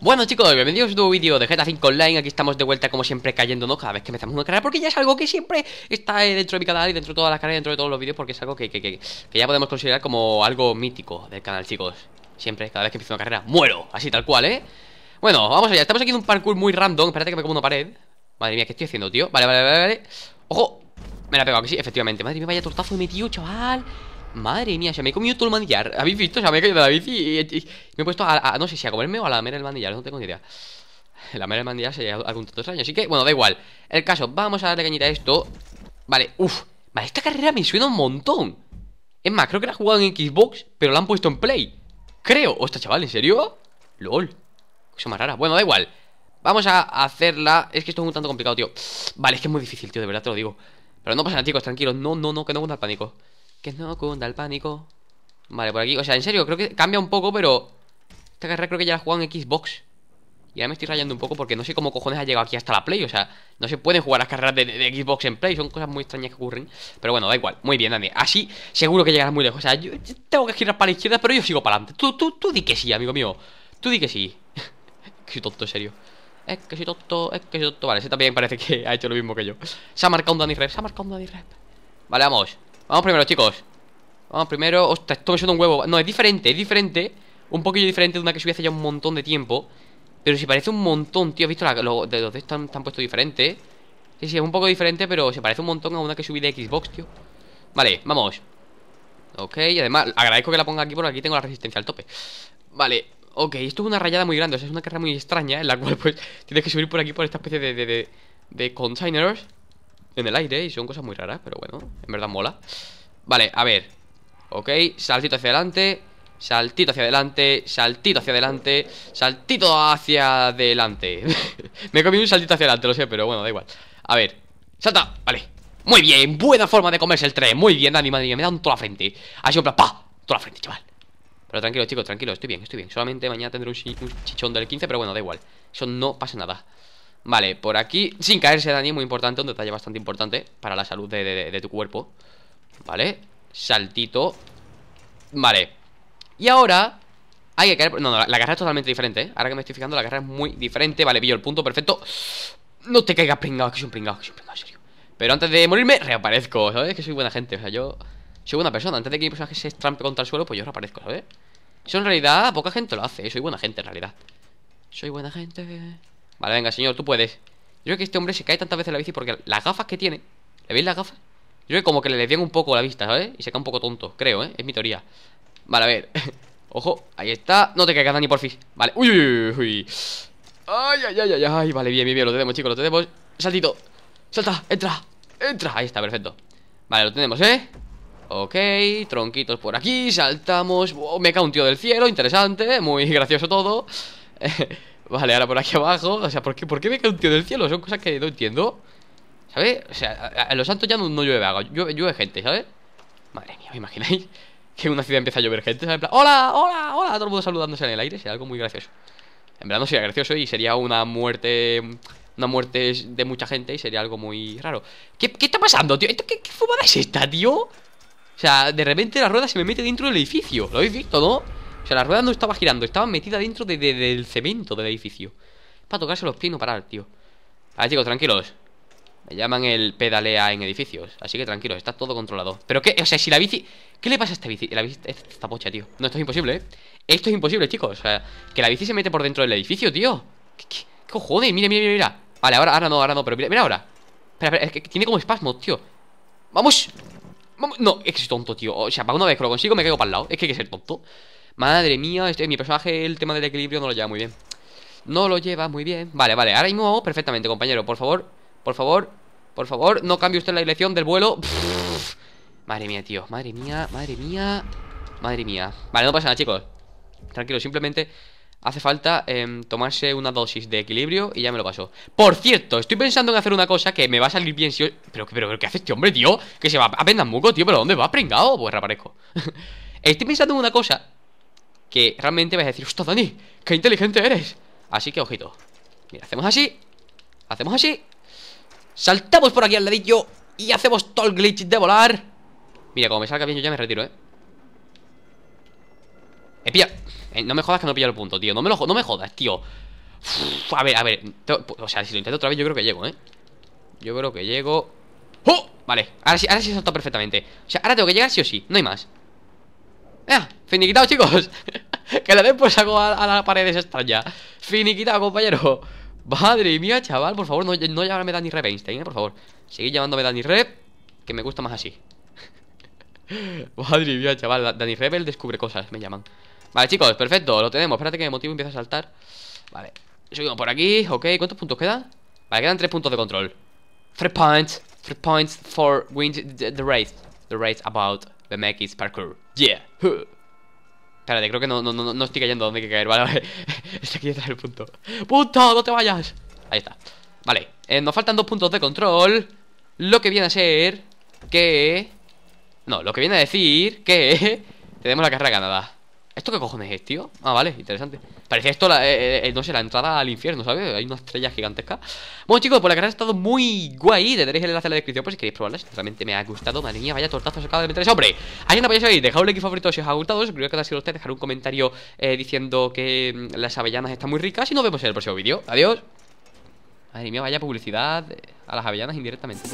Bueno chicos, bienvenidos a un nuevo vídeo de GTA 5 Online Aquí estamos de vuelta como siempre cayendo no cada vez que empezamos una carrera Porque ya es algo que siempre está eh, dentro de mi canal y dentro de todas las carreras, dentro de todos los vídeos Porque es algo que, ya podemos considerar como algo mítico del canal chicos Siempre, cada vez que empiezo una carrera, muero, así tal cual, ¿eh? Bueno, vamos allá, estamos aquí en un parkour muy random Espérate que me como una pared Madre mía, ¿qué estoy haciendo, tío? Vale, vale, vale, vale Ojo, me la he pegado que sí, efectivamente Madre mía, vaya tortazo mi tío, chaval Madre mía, se me he comido todo el mandillar ¿Habéis visto? Se me ha caído la bici y, me he puesto a, No sé si a comerme o a la mera el mandillar no tengo ni idea. la Lamer el se sería algún tanto extraño. Así que, bueno, da igual. El caso, vamos a darle cañita a esto. Vale, uff. Vale, esta carrera me suena un montón. Es más, creo que la he jugado en Xbox, pero la han puesto en Play. Creo. Ostras, chaval, ¿en serio? LOL. Cosa más rara. Bueno, da igual. Vamos a hacerla. Es que esto es un tanto complicado, tío. Vale, es que es muy difícil, tío, de verdad te lo digo. Pero no pasa nada, chicos, tranquilos. No, no, no, que no gusta el pánico. Que no cunda el pánico. Vale, por aquí. O sea, en serio, creo que cambia un poco, pero... Esta carrera creo que ya la he en Xbox. Y ahora me estoy rayando un poco porque no sé cómo cojones ha llegado aquí hasta la Play. O sea, no se pueden jugar las carreras de, Xbox en Play. Son cosas muy extrañas que ocurren. Pero bueno, da igual. Muy bien, Dani. Así seguro que llegarás muy lejos. O sea, yo, tengo que girar para la izquierda, pero yo sigo para adelante. Tú, tú, di que sí, amigo mío. Tú di que sí. que soy tonto, en serio. Es que soy tonto, es que soy tonto. Vale, ese también parece que ha hecho lo mismo que yo. Se ha marcado un Dani Rep, se ha marcado un Dani Rep. Vale, vamos. Vamos primero, chicos Vamos primero Ostras, esto me suena un huevo No, es diferente, es diferente Un poquillo diferente de una que subí hace ya un montón de tiempo Pero si parece un montón, tío ¿Has visto? La, de los de están, están puestos diferentes Sí, sí, es un poco diferente Pero se parece un montón a una que subí de Xbox, tío Vale, vamos Ok, y además agradezco que la ponga aquí Porque aquí tengo la resistencia al tope Vale, ok, esto es una rayada muy grande O sea, es una carrera muy extraña En la cual, pues, tienes que subir por aquí Por esta especie de, de containers en el aire y son cosas muy raras, pero bueno, en verdad mola. Vale, a ver. Ok, saltito hacia adelante, saltito hacia adelante, saltito hacia adelante, saltito hacia adelante. Me he comido un saltito hacia adelante, lo sé, pero bueno, da igual. A ver, salta, vale. Muy bien, buena forma de comerse el tren. Muy bien, Dani, madre mía, me un toda la frente. Así un plan, pa, toda la frente, chaval. Pero tranquilo, chicos, tranquilo, estoy bien, estoy bien. Solamente mañana tendré un, chichón del 15, pero bueno, da igual. Eso no pasa nada. Vale, por aquí, sin caerse Dani, muy importante, un detalle bastante importante para la salud de, tu cuerpo Vale, saltito Vale Y ahora hay que caer, no, no, la, carrera es totalmente diferente ¿eh? Ahora que me estoy fijando, la carrera es muy diferente Vale, pillo el punto, perfecto No te caigas pringado, que soy un pringado, que soy un pringado, en serio Pero antes de morirme, reaparezco, ¿sabes? Que soy buena gente, o sea, yo soy buena persona Antes de que mi personaje se estrampe contra el suelo, pues yo reaparezco, ¿sabes? Eso en realidad, poca gente lo hace, ¿eh? soy buena gente en realidad Soy buena gente Vale, venga, señor, tú puedes. Yo creo que este hombre se cae tantas veces en la bici porque las gafas que tiene. ¿Le veis las gafas? Yo creo que como que le desvían un poco la vista, ¿sabes? Y se cae un poco tonto, creo, ¿eh? Es mi teoría. Vale, a ver. Ojo, ahí está. No te caigas, ni por fin. Vale, uy, uy, uy. Ay, ay, ay, ay, ay. Vale, bien, bien, bien. Lo tenemos, chicos, lo tenemos. Saltito. Salta, entra, entra. Ahí está, perfecto. Vale, lo tenemos, ¿eh? Ok, tronquitos por aquí, saltamos Me cae un tío del cielo, interesante ¿eh? Muy gracioso todo Vale, ahora por aquí abajo. O sea, ¿por qué, ¿por qué me cae un tío del cielo? Son cosas que no entiendo. ¿Sabes? O sea, en los santos ya no, llueve agua, llueve, gente, ¿sabes? Madre mía, ¿me imagináis? Que en una ciudad empieza a llover gente, ¿sabes? En plan, hola, hola, hola, todo el mundo saludándose en el aire, sería algo muy gracioso. En verdad no sería gracioso y sería una muerte. Una muerte de mucha gente y sería algo muy raro. ¿Qué, está pasando, tío? ¿Esto, qué, ¿Qué fumada es esta, tío? O sea, de repente la rueda se me mete dentro del edificio. ¿Lo habéis visto, no? O sea, la rueda no estaba girando, estaba metida dentro del cemento del edificio. Para tocarse los pies y no parar, tío. A ah, ver, chicos, tranquilos. Me llaman el pedalea en edificios. Así que tranquilos, está todo controlado. Pero qué, o sea, si la bici. ¿Qué le pasa a esta bici? La bici esta pocha, tío. No, esto es imposible, ¿eh? Esto es imposible, chicos. O sea, que la bici se mete por dentro del edificio, tío. ¿Qué, cojones? Mira, mira, mira, mira. Vale, ahora, ahora no, ahora no, pero mira, mira ahora. Espera, espera, es que tiene como espasmo tío. ¡Vamos! ¡Vamos! No, es que es tonto, tío. O sea, para una vez que lo consigo me caigo para el lado. Es que hay que ser tonto. Madre mía, este, mi personaje el tema del equilibrio no lo lleva muy bien. No lo lleva muy bien. Vale, vale, ahora mismo perfectamente, compañero. Por favor, por favor, por favor, no cambie usted la dirección del vuelo. madre mía, tío. Madre mía, madre mía. Madre mía. Vale, no pasa nada, chicos. Tranquilo, simplemente hace falta em, tomarse una dosis de equilibrio y ya me lo paso. Por cierto, estoy pensando en hacer una cosa que me va a salir bien si... Yo... Pero, pero, ¿qué hace este hombre, tío? Que se va a muco, tío. ¿Pero dónde va? Pringado. Pues reaparezco. estoy pensando en una cosa que realmente vais a decir, ostras, Dani! ¡Qué inteligente eres! Así que, ojito. Mira, hacemos así. Hacemos así. Saltamos por aquí al ladillo y hacemos todo el glitch de volar. Mira, como me salga bien, yo ya me retiro, ¿eh? Eh, pilla. no me jodas que no pillo el punto, tío. No me, lo, no me jodas, tío. a ver, a ver. O sea, si lo intento otra vez, yo creo que llego, ¿eh? Yo creo que llego. ¡Oh! Vale, ahora sí, ahora sí saltado perfectamente. O sea, ahora tengo que llegar sí o sí. No hay más. ¡Eh! finiquitado, chicos. que le den por saco a, la pared esa extraña Finiquitado, compañero. Madre mía, chaval, por favor, no, no llamarme Danny Rep Einstein, ¿eh? por favor. Seguid llamándome Danny Rep, que me gusta más así. Madre mía, chaval, Danny Rebel descubre cosas, me llaman. Vale, chicos, perfecto, lo tenemos. Espérate que el motivo empieza a saltar. Vale, subimos por aquí, ok. ¿Cuántos puntos quedan? Vale, quedan tres puntos de control. Three points, three points for win the, the race. The race about the BMX parkour. Yeah. Espérate, creo que no, no, no, no estoy cayendo donde hay que caer. Vale, vale. Está aquí está el punto. ¡Punto! ¡No te vayas! Ahí está. Vale. Eh, nos faltan dos puntos de control. Lo que viene a ser que... No, lo que viene a decir que... Tenemos la carrera ganada. ¿Esto qué cojones es, tío? Ah, vale, interesante Parece esto, eh, eh, eh, no sé, la entrada al infierno, ¿sabes? Hay una estrella gigantesca Bueno, chicos, pues la carrera ha estado muy guay Tendréis el enlace en la descripción por si queréis probarla realmente me ha gustado, madre mía, vaya tortazo se de meter ese hombre Ahí anda, pues ahí, dejad un like favorito si os ha gustado Suscribiros que ha sido usted, dejar un comentario diciendo que mm, las avellanas están muy ricas Y nos vemos en el próximo vídeo, adiós Madre mía, vaya publicidad a las avellanas indirectamente